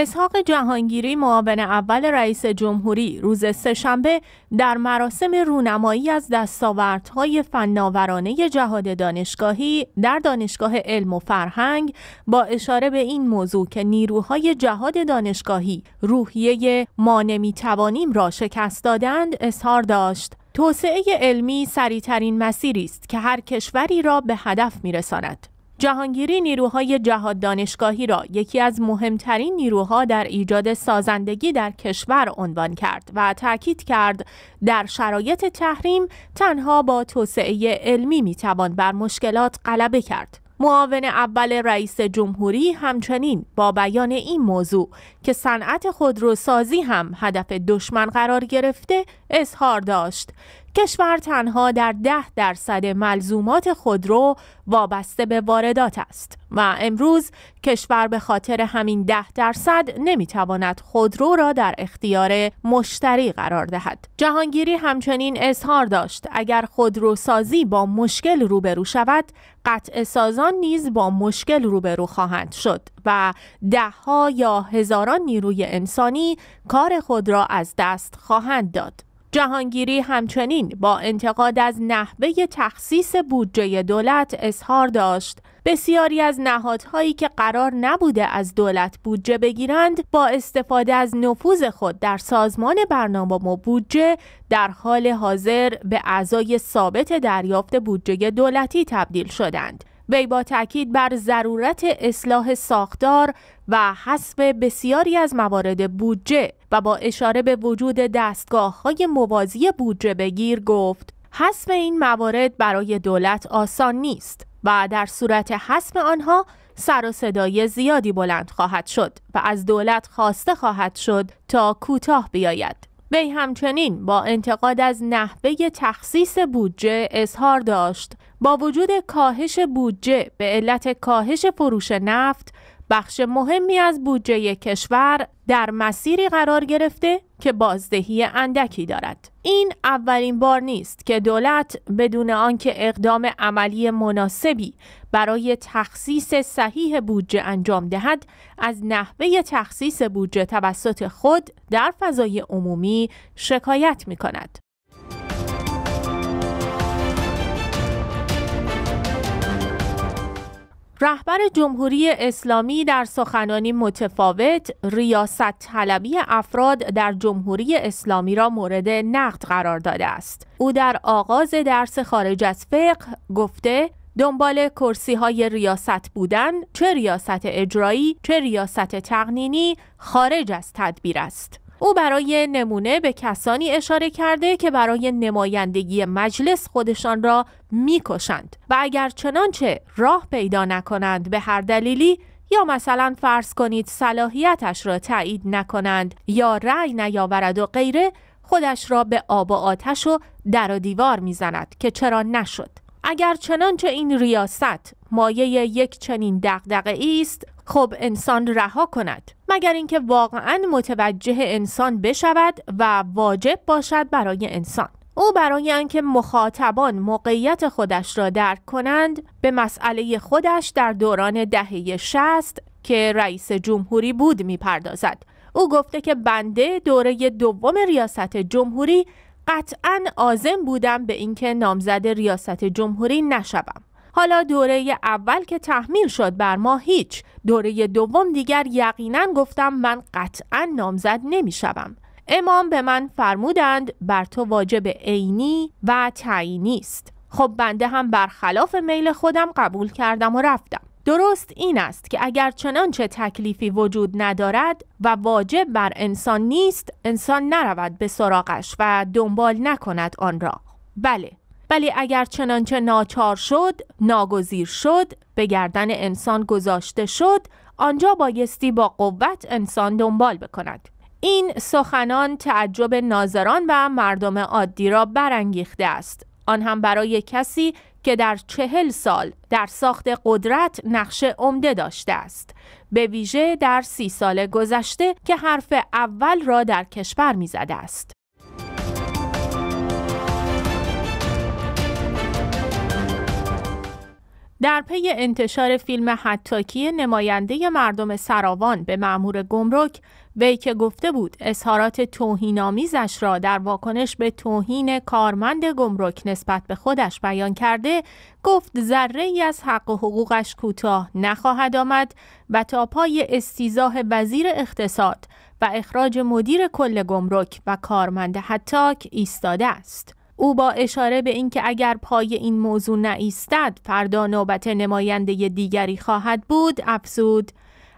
اسحاق جهانگیری معاون اول رئیس جمهوری روز سهشنبه در مراسم رونمایی از دستاوردهای فناورانه جهاد دانشگاهی در دانشگاه علم و فرهنگ با اشاره به این موضوع که نیروهای جهاد دانشگاهی روحیه ما نمیتوانیم را شکست دادند اظهار داشت توسعه علمی سریعترین مسیری است که هر کشوری را به هدف میرساند جهانگیری نیروهای جهاد دانشگاهی را یکی از مهمترین نیروها در ایجاد سازندگی در کشور عنوان کرد و تاکید کرد در شرایط تحریم تنها با توسعه علمی میتوان بر مشکلات غلبه کرد. معاون اول رئیس جمهوری همچنین با بیان این موضوع که صنعت خودروسازی هم هدف دشمن قرار گرفته اظهار داشت کشور تنها در ده درصد ملزومات خودرو وابسته به واردات است و امروز کشور به خاطر همین ده درصد نمیتواند خودرو را در اختیار مشتری قرار دهد جهانگیری همچنین اظهار داشت اگر سازی با مشکل روبرو شود قطع سازان نیز با مشکل روبرو خواهند شد و دهها یا هزاران نیروی انسانی کار خود را از دست خواهند داد جهانگیری همچنین با انتقاد از نحوه تخصیص بودجه دولت اظهار داشت بسیاری از نهادهایی که قرار نبوده از دولت بودجه بگیرند با استفاده از نفوذ خود در سازمان برنامه و بودجه در حال حاضر به اعضای ثابت دریافت بودجه دولتی تبدیل شدند وی با تاکید بر ضرورت اصلاح ساختار و حذف بسیاری از موارد بودجه و با اشاره به وجود دستگاه های موازی بودجه بگیر گفت حذف این موارد برای دولت آسان نیست و در صورت حسم آنها سر و صدای زیادی بلند خواهد شد و از دولت خواسته خواهد شد تا کوتاه بیاید وی همچنین با انتقاد از نحوه تخصیص بودجه اظهار داشت با وجود کاهش بودجه به علت کاهش فروش نفت بخش مهمی از بودجه کشور در مسیری قرار گرفته که بازدهی اندکی دارد این اولین بار نیست که دولت بدون آنکه اقدام عملی مناسبی برای تخصیص صحیح بودجه انجام دهد از نحوه تخصیص بودجه توسط خود در فضای عمومی شکایت می کند رهبر جمهوری اسلامی در سخنانی متفاوت ریاست طلبی افراد در جمهوری اسلامی را مورد نقد قرار داده است. او در آغاز درس خارج از فقه گفته دنبال کرسی های ریاست بودن چه ریاست اجرایی چه ریاست تقنینی خارج از تدبیر است. او برای نمونه به کسانی اشاره کرده که برای نمایندگی مجلس خودشان را میکشند و اگر چنانچه راه پیدا نکنند به هر دلیلی یا مثلا فرض کنید صلاحیتش را تایید نکنند یا رأی نیاورد و غیره خودش را به آب و آتش و در و دیوار میزند که چرا نشد اگر چنانچه این ریاست مایه یک چنین دقدقه است خب انسان رها کند مگر اینکه واقعا متوجه انسان بشود و واجب باشد برای انسان او برای اینکه مخاطبان موقعیت خودش را درک کنند به مسئله خودش در دوران دهه شست که رئیس جمهوری بود میپردازد او گفته که بنده دوره دوم ریاست جمهوری قطعا آزم بودم به اینکه نامزد ریاست جمهوری نشوم حالا دوره اول که تحمیل شد بر ما هیچ دوره دوم دیگر یقینا گفتم من قطعا نامزد نمیشوم امام به من فرمودند بر تو واجب عینی و تعینی است خب بنده هم برخلاف میل خودم قبول کردم و رفتم درست این است که اگر چنانچه تکلیفی وجود ندارد و واجب بر انسان نیست انسان نرود به سراغش و دنبال نکند آن را بله ولی اگر چنانچه ناچار شد ناگزیر شد به گردن انسان گذاشته شد آنجا بایستی با قوت انسان دنبال بکند این سخنان تعجب ناظران و مردم عادی را برانگیخته است آن هم برای کسی که در چهل سال در ساخت قدرت نقش عمده داشته است به ویژه در سی سال گذشته که حرف اول را در کشور میزده است در پی انتشار فیلم حتاکی نماینده مردم سراوان به معمور گمرک وی که گفته بود اظهارات توهینآمیزش را در واکنش به توهین کارمند گمرک نسبت به خودش بیان کرده گفت ذره ای از حق و حقوقش کوتاه نخواهد آمد و تا پای استیزاه وزیر اقتصاد و اخراج مدیر کل گمرک و کارمند حتاک ایستاده است او با اشاره به اینکه اگر پای این موضوع نایستد فردا نوبت نماینده دیگری خواهد بود افزود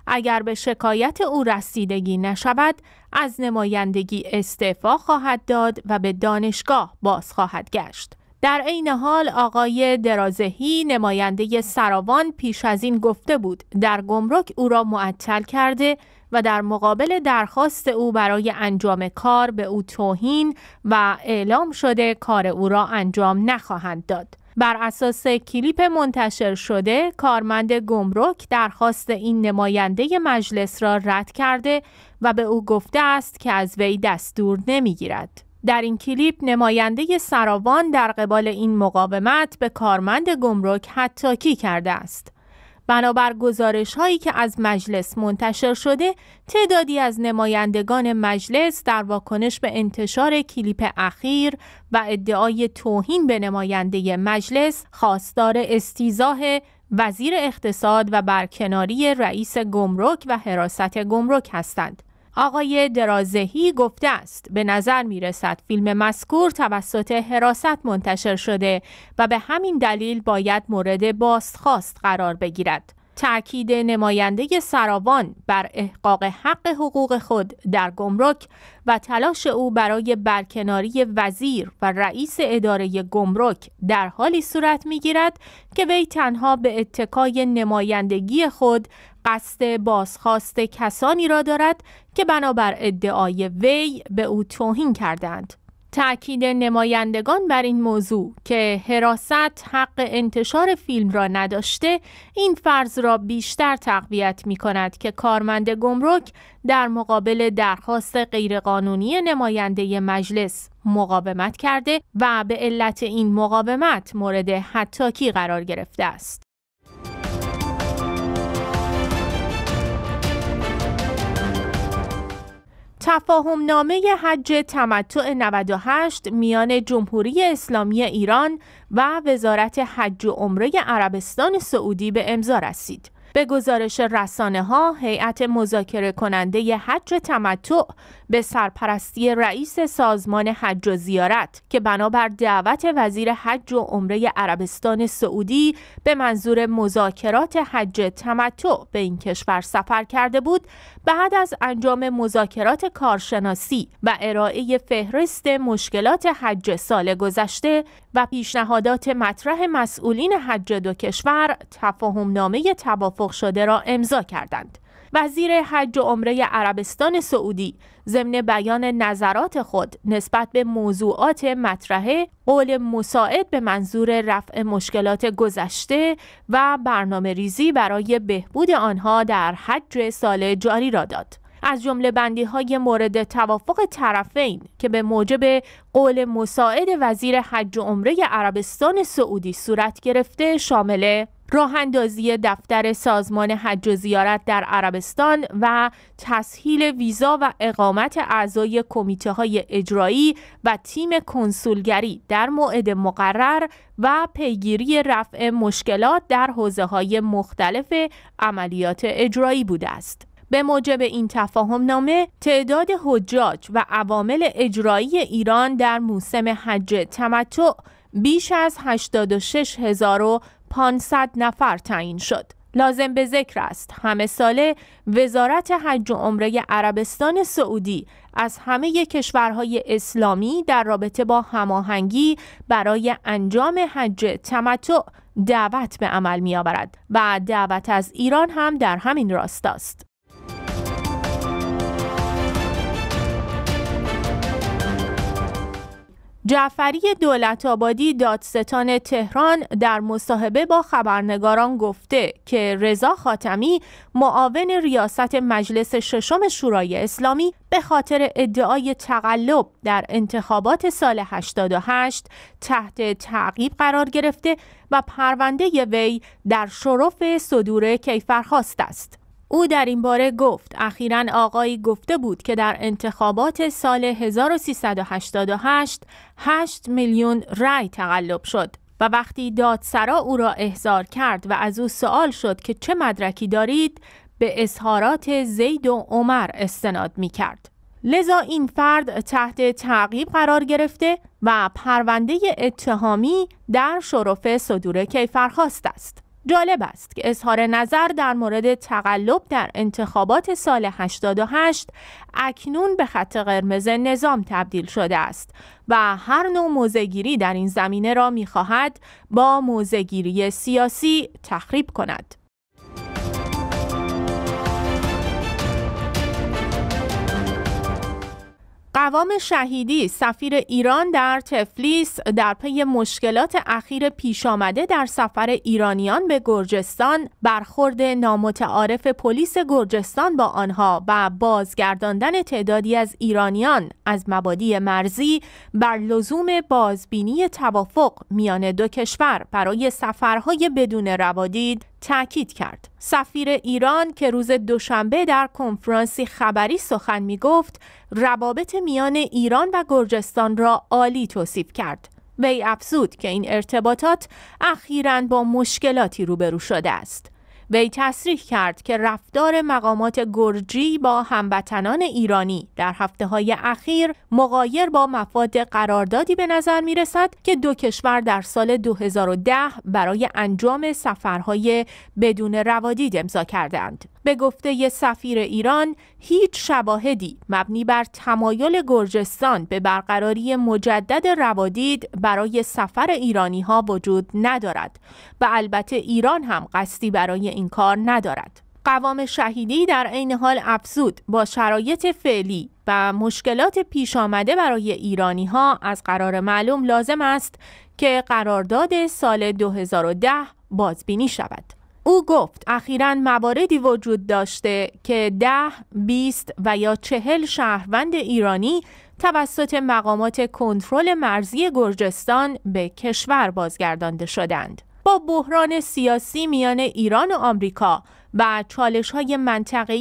اگر به شکایت او رسیدگی نشود از نمایندگی استعفا خواهد داد و به دانشگاه باز خواهد گشت در عین حال آقای درازهی نماینده سراوان پیش از این گفته بود در گمرک او را معطل کرده و در مقابل درخواست او برای انجام کار به او توهین و اعلام شده کار او را انجام نخواهند داد. بر اساس کلیپ منتشر شده کارمند گمرک درخواست این نماینده مجلس را رد کرده و به او گفته است که از وی دستور نمیگیرد. در این کلیپ نماینده سراوان در قبال این مقاومت به کارمند گمرک حتاکی کرده است. بنابر گزارش هایی که از مجلس منتشر شده تعدادی از نمایندگان مجلس در واکنش به انتشار کلیپ اخیر و ادعای توهین به نماینده مجلس خواستار استیزاه وزیر اقتصاد و برکناری رئیس گمرک و حراست گمرک هستند آقای درازهی گفته است به نظر می رسد فیلم مسکور توسط حراست منتشر شده و به همین دلیل باید مورد باستخواست قرار بگیرد. تأکید نماینده سراوان بر احقاق حق حقوق خود در گمرک و تلاش او برای برکناری وزیر و رئیس اداره گمرک در حالی صورت میگیرد که وی تنها به اتکای نمایندگی خود قصد بازخواست کسانی را دارد که بنابر ادعای وی به او توهین کردند. تأکید نمایندگان بر این موضوع که حراست حق انتشار فیلم را نداشته این فرض را بیشتر تقویت می کند که کارمند گمرک در مقابل درخواست غیرقانونی نماینده مجلس مقاومت کرده و به علت این مقاومت مورد حتاکی قرار گرفته است. تفاهم نامه حج تمتع 98 میان جمهوری اسلامی ایران و وزارت حج و عمره عربستان سعودی به امضا رسید. به گزارش رسانه ها، هیئت مذاکره کننده حج تمتع به سرپرستی رئیس سازمان حج و زیارت که بنابر دعوت وزیر حج و عمره عربستان سعودی به منظور مذاکرات حج تمتع به این کشور سفر کرده بود بعد از انجام مذاکرات کارشناسی و ارائه فهرست مشکلات حج سال گذشته و پیشنهادات مطرح مسئولین حج دو کشور تفاهم نامه توافق شده را امضا کردند. وزیر حج و عمره عربستان سعودی ضمن بیان نظرات خود نسبت به موضوعات مطرحه قول مساعد به منظور رفع مشکلات گذشته و برنامه ریزی برای بهبود آنها در حج سال جاری را داد. از جمله بندی های مورد توافق طرفین که به موجب قول مساعد وزیر حج و عمره عربستان سعودی صورت گرفته شامل راه دفتر سازمان حج و زیارت در عربستان و تسهیل ویزا و اقامت اعضای کمیته های اجرایی و تیم کنسولگری در موعد مقرر و پیگیری رفع مشکلات در حوزه های مختلف عملیات اجرایی بوده است. به موجب این تفاهم نامه تعداد حجاج و عوامل اجرایی ایران در موسم حج تمتع بیش از 86 هزار 500 نفر تعیین شد. لازم به ذکر است همه ساله وزارت حج و عمره عربستان سعودی از همه کشورهای اسلامی در رابطه با هماهنگی برای انجام حج تمتع دعوت به عمل می آورد و دعوت از ایران هم در همین راستاست. جعفری دولت آبادی دادستان تهران در مصاحبه با خبرنگاران گفته که رضا خاتمی معاون ریاست مجلس ششم شورای اسلامی به خاطر ادعای تقلب در انتخابات سال 88 تحت تعقیب قرار گرفته و پرونده وی در شرف صدور کیفرخواست است. او در این باره گفت اخیرا آقایی گفته بود که در انتخابات سال 1388 8 میلیون رای تقلب شد و وقتی دادسرا او را احضار کرد و از او سوال شد که چه مدرکی دارید به اظهارات زید و عمر استناد می کرد. لذا این فرد تحت تعقیب قرار گرفته و پرونده اتهامی در شرف صدور کیفرخواست است. جالب است که اظهار نظر در مورد تقلب در انتخابات سال 88 اکنون به خط قرمز نظام تبدیل شده است و هر نوع موزگیری در این زمینه را میخواهد با موزگیری سیاسی تخریب کند. قوام شهیدی سفیر ایران در تفلیس در پی مشکلات اخیر پیش آمده در سفر ایرانیان به گرجستان برخورد نامتعارف پلیس گرجستان با آنها و بازگرداندن تعدادی از ایرانیان از مبادی مرزی بر لزوم بازبینی توافق میان دو کشور برای سفرهای بدون روادید تاکید کرد. سفیر ایران که روز دوشنبه در کنفرانسی خبری سخن می گفت روابط میان ایران و گرجستان را عالی توصیف کرد. وی افزود که این ارتباطات اخیرا با مشکلاتی روبرو شده است. وی تصریح کرد که رفتار مقامات گرجی با هموطنان ایرانی در هفته های اخیر مقایر با مفاد قراردادی به نظر می رسد که دو کشور در سال 2010 برای انجام سفرهای بدون روادید امضا کردند. به گفته سفیر ایران هیچ شواهدی مبنی بر تمایل گرجستان به برقراری مجدد روادید برای سفر ایرانی ها وجود ندارد و البته ایران هم قصدی برای این این کار ندارد. قوام شهیدی در عین حال افزود با شرایط فعلی و مشکلات پیش آمده برای ایرانی ها از قرار معلوم لازم است که قرارداد سال 2010 بازبینی شود. او گفت اخیرا مواردی وجود داشته که ده، بیست و یا چهل شهروند ایرانی توسط مقامات کنترل مرزی گرجستان به کشور بازگردانده شدند. با بحران سیاسی میان ایران و آمریکا و چالش های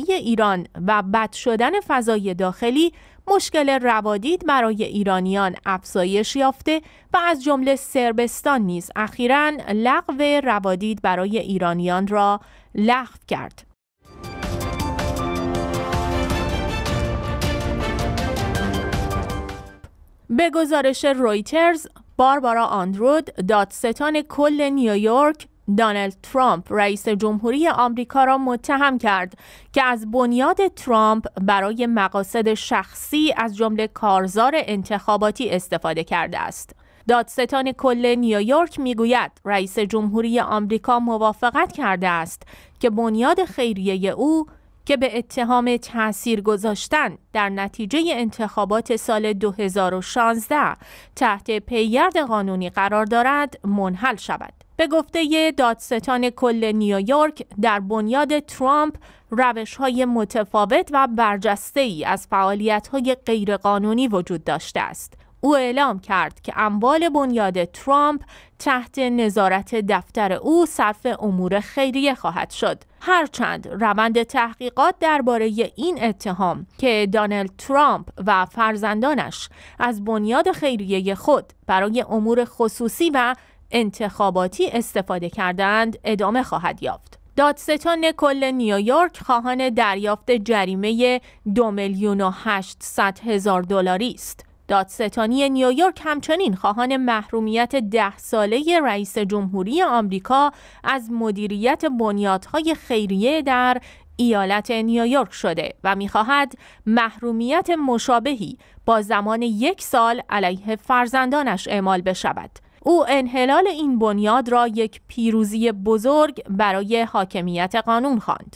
ایران و بد شدن فضای داخلی مشکل روادید برای ایرانیان افزایش یافته و از جمله سربستان نیز اخیرا لغو روادید برای ایرانیان را لغو کرد. به گزارش رویترز باربارا آندرود دادستان کل نیویورک دانلد ترامپ رئیس جمهوری آمریکا را متهم کرد که از بنیاد ترامپ برای مقاصد شخصی از جمله کارزار انتخاباتی استفاده کرده است. دادستان کل نیویورک میگوید رئیس جمهوری آمریکا موافقت کرده است که بنیاد خیریه او که به اتهام تاثیر گذاشتن در نتیجه انتخابات سال 2016 تحت پیگرد قانونی قرار دارد منحل شود. به گفته دادستان کل نیویورک در بنیاد ترامپ روش های متفاوت و برجسته ای از فعالیت های غیرقانونی وجود داشته است او اعلام کرد که اموال بنیاد ترامپ تحت نظارت دفتر او صرف امور خیریه خواهد شد هرچند روند تحقیقات درباره این اتهام که دانلد ترامپ و فرزندانش از بنیاد خیریه خود برای امور خصوصی و انتخاباتی استفاده کردند ادامه خواهد یافت دادستان کل نیویورک خواهان دریافت جریمه دو میلیون و هزار دلاری است دادستانی نیویورک همچنین خواهان محرومیت ده ساله رئیس جمهوری آمریکا از مدیریت بنیادهای خیریه در ایالت نیویورک شده و میخواهد محرومیت مشابهی با زمان یک سال علیه فرزندانش اعمال بشود. او انحلال این بنیاد را یک پیروزی بزرگ برای حاکمیت قانون خواند.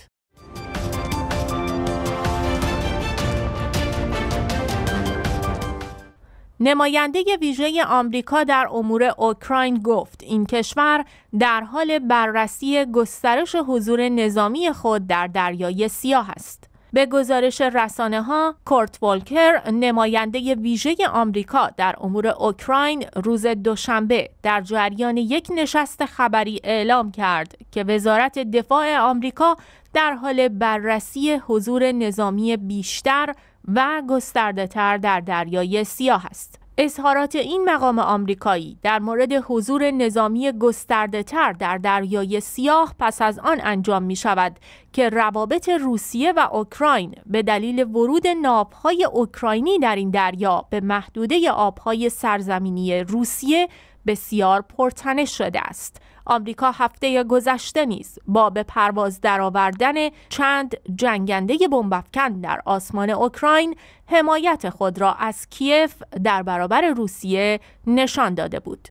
نماینده ویژه آمریکا در امور اوکراین گفت این کشور در حال بررسی گسترش حضور نظامی خود در دریای سیاه است. به گزارش رسانه ها، کورت والکر نماینده ویژه آمریکا در امور اوکراین روز دوشنبه در جریان یک نشست خبری اعلام کرد که وزارت دفاع آمریکا در حال بررسی حضور نظامی بیشتر و گسترده تر در دریای سیاه است. اظهارات این مقام آمریکایی در مورد حضور نظامی گسترده تر در دریای سیاه پس از آن انجام می شود که روابط روسیه و اوکراین به دلیل ورود ناوهای اوکراینی در این دریا به محدوده آبهای سرزمینی روسیه بسیار پرتنش شده است. آمریکا هفته گذشته نیز با به پرواز درآوردن چند جنگنده بمبافکن در آسمان اوکراین حمایت خود را از کیف در برابر روسیه نشان داده بود.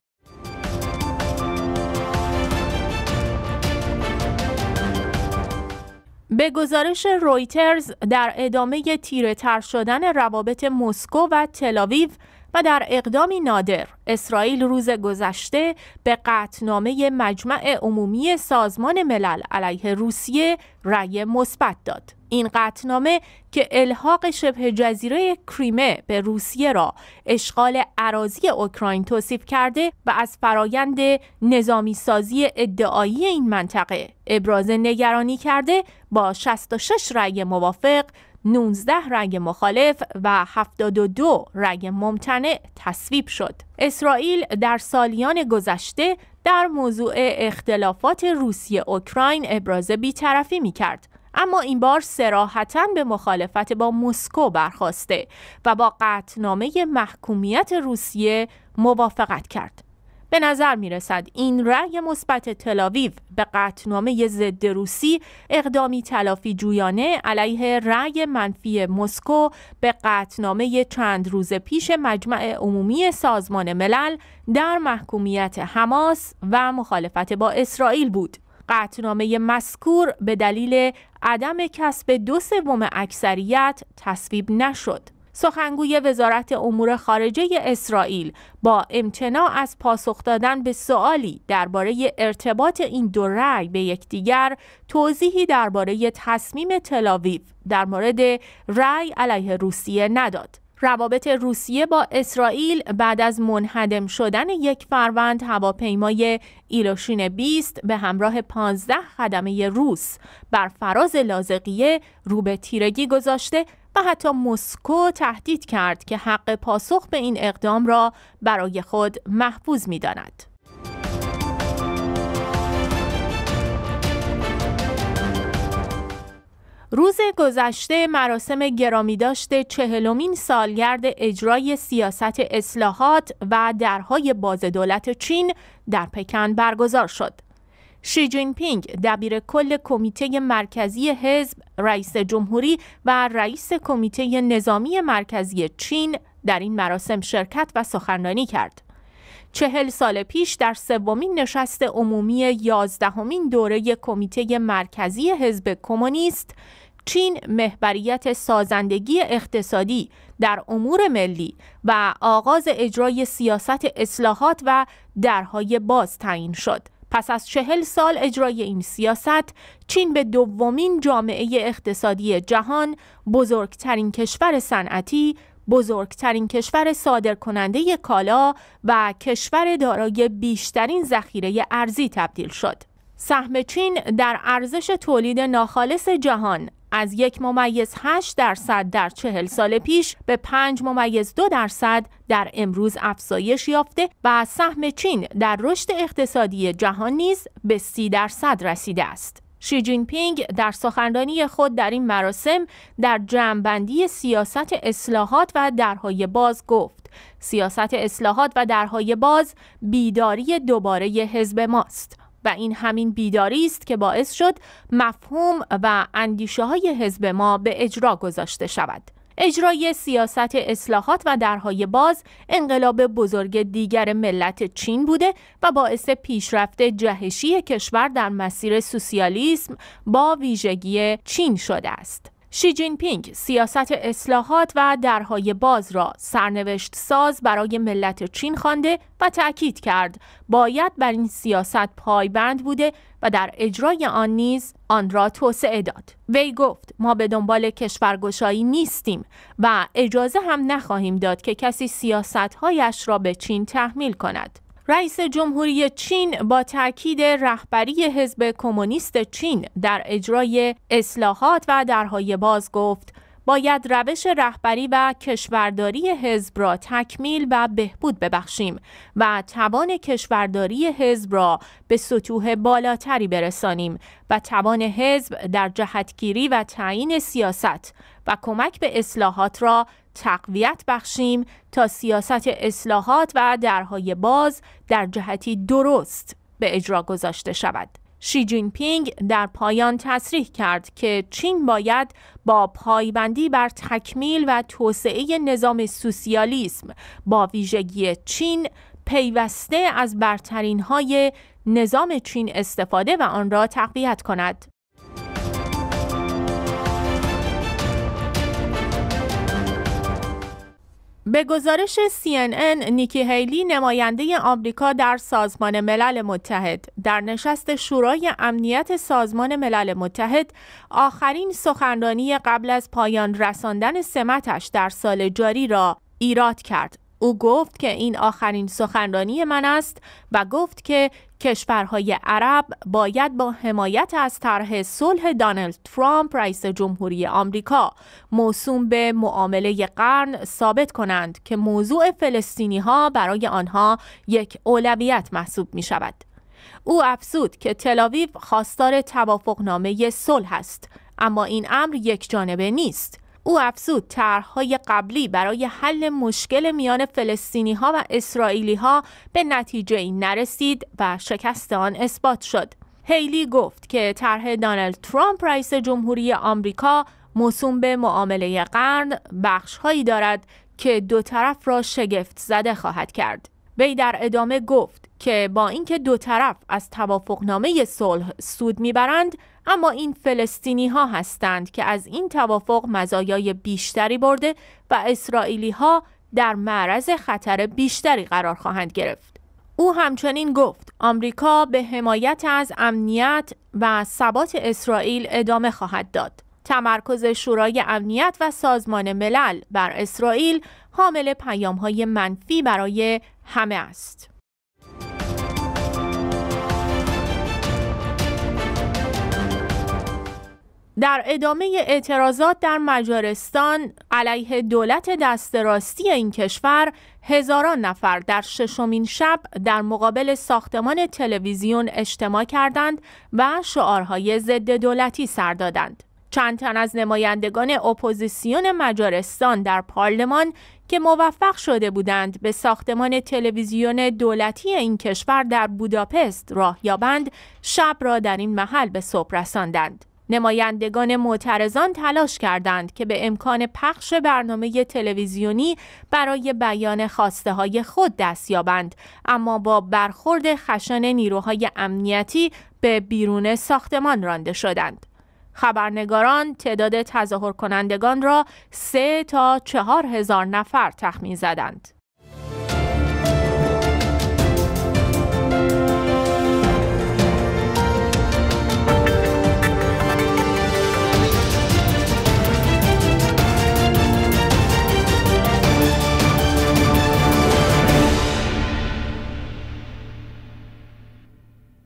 به گزارش رویترز در ادامه تیره تر شدن روابط مسکو و تلاویو و در اقدامی نادر اسرائیل روز گذشته به قطنامه مجمع عمومی سازمان ملل علیه روسیه رأی مثبت داد. این قطنامه که الحاق شبه جزیره کریمه به روسیه را اشغال عراضی اوکراین توصیف کرده و از فرایند نظامی سازی ادعایی این منطقه ابراز نگرانی کرده با 66 رأی موافق 19 رنگ مخالف و 72 رنگ ممتنع تصویب شد. اسرائیل در سالیان گذشته در موضوع اختلافات روسیه اوکراین ابراز بیطرفی می کرد. اما این بار سراحتا به مخالفت با مسکو برخواسته و با قطنامه محکومیت روسیه موافقت کرد. به نظر می رسد این رأی مثبت تلاویو به قطنامه ضد روسی اقدامی تلافی جویانه علیه رأی منفی مسکو به قطنامه چند روز پیش مجمع عمومی سازمان ملل در محکومیت حماس و مخالفت با اسرائیل بود. قطنامه مسکور به دلیل عدم کسب دو سوم اکثریت تصویب نشد. سخنگوی وزارت امور خارجه اسرائیل با امتناع از پاسخ دادن به سوالی درباره ارتباط این دو رأی به یکدیگر توضیحی درباره تصمیم تلاویف در مورد رأی علیه روسیه نداد. روابط روسیه با اسرائیل بعد از منهدم شدن یک فروند هواپیمای ایلوشین 20 به همراه 15 خدمه روس بر فراز لازقیه رو به تیرگی گذاشته و حتی مسکو تهدید کرد که حق پاسخ به این اقدام را برای خود محفوظ می داند. روز گذشته مراسم گرامی داشته چهلمین سالگرد اجرای سیاست اصلاحات و درهای باز دولت چین در پکن برگزار شد. شی جین پینگ دبیر کل کمیته مرکزی حزب رئیس جمهوری و رئیس کمیته نظامی مرکزی چین در این مراسم شرکت و سخنرانی کرد. چهل سال پیش در سومین نشست عمومی یازدهمین دوره کمیته مرکزی حزب کمونیست چین محوریت سازندگی اقتصادی در امور ملی و آغاز اجرای سیاست اصلاحات و درهای باز تعیین شد پس از چهل سال اجرای این سیاست چین به دومین جامعه اقتصادی جهان بزرگترین کشور صنعتی بزرگترین کشور صادرکننده کالا و کشور دارای بیشترین ذخیره ارزی تبدیل شد. سهم چین در ارزش تولید ناخالص جهان از یک ممیز 8 درصد در چهل سال پیش به 5 ممیز دو درصد در امروز افزایش یافته و سهم چین در رشد اقتصادی جهان نیز به سی درصد رسیده است. شی جین پینگ در سخنرانی خود در این مراسم در جمعبندی سیاست اصلاحات و درهای باز گفت سیاست اصلاحات و درهای باز بیداری دوباره حزب ماست و این همین بیداری است که باعث شد مفهوم و اندیشه های حزب ما به اجرا گذاشته شود. اجرای سیاست اصلاحات و درهای باز انقلاب بزرگ دیگر ملت چین بوده و باعث پیشرفت جهشی کشور در مسیر سوسیالیسم با ویژگی چین شده است. شی جین پینگ سیاست اصلاحات و درهای باز را سرنوشت ساز برای ملت چین خوانده و تأکید کرد باید بر این سیاست پایبند بوده و در اجرای آن نیز آن را توسعه داد وی گفت ما به دنبال کشورگشایی نیستیم و اجازه هم نخواهیم داد که کسی سیاستهایش را به چین تحمیل کند رئیس جمهوری چین با تاکید رهبری حزب کمونیست چین در اجرای اصلاحات و درهای باز گفت باید روش رهبری و کشورداری حزب را تکمیل و بهبود ببخشیم و توان کشورداری حزب را به سطوح بالاتری برسانیم و توان حزب در جهتگیری و تعیین سیاست و کمک به اصلاحات را تقویت بخشیم تا سیاست اصلاحات و درهای باز در جهتی درست به اجرا گذاشته شود. شی جین پینگ در پایان تصریح کرد که چین باید با پایبندی بر تکمیل و توسعه نظام سوسیالیسم با ویژگی چین پیوسته از برترین های نظام چین استفاده و آن را تقویت کند. به گزارش CNN، نیکی هیلی نماینده آمریکا در سازمان ملل متحد در نشست شورای امنیت سازمان ملل متحد آخرین سخنرانی قبل از پایان رساندن سمتش در سال جاری را ایراد کرد او گفت که این آخرین سخنرانی من است و گفت که کشورهای عرب باید با حمایت از طرح صلح دانلد ترامپ رئیس جمهوری آمریکا موسوم به معامله قرن ثابت کنند که موضوع فلسطینی ها برای آنها یک اولویت محسوب می شود. او افزود که تلاویف خواستار توافقنامه صلح است اما این امر یک جانبه نیست او افزود طرحهای قبلی برای حل مشکل میان فلسطینی ها و اسرائیلی ها به نتیجه ای نرسید و شکست آن اثبات شد. هیلی گفت که طرح دانالد ترامپ رئیس جمهوری آمریکا موسوم به معامله قرن بخشهایی دارد که دو طرف را شگفت زده خواهد کرد. وی در ادامه گفت که با اینکه دو طرف از توافقنامه صلح سود میبرند اما این فلسطینی ها هستند که از این توافق مزایای بیشتری برده و اسرائیلی ها در معرض خطر بیشتری قرار خواهند گرفت. او همچنین گفت آمریکا به حمایت از امنیت و ثبات اسرائیل ادامه خواهد داد. تمرکز شورای امنیت و سازمان ملل بر اسرائیل حامل های منفی برای همه است. در ادامه اعتراضات در مجارستان علیه دولت دستراستی این کشور هزاران نفر در ششمین شب در مقابل ساختمان تلویزیون اجتماع کردند و شعارهای ضد دولتی سر دادند. چند تن از نمایندگان اپوزیسیون مجارستان در پارلمان که موفق شده بودند به ساختمان تلویزیون دولتی این کشور در بوداپست راه یابند شب را در این محل به صبح رساندند. نمایندگان معترضان تلاش کردند که به امکان پخش برنامه تلویزیونی برای بیان خواسته های خود دست یابند اما با برخورد خشن نیروهای امنیتی به بیرون ساختمان رانده شدند خبرنگاران تعداد تظاهر کنندگان را سه تا چهار هزار نفر تخمین زدند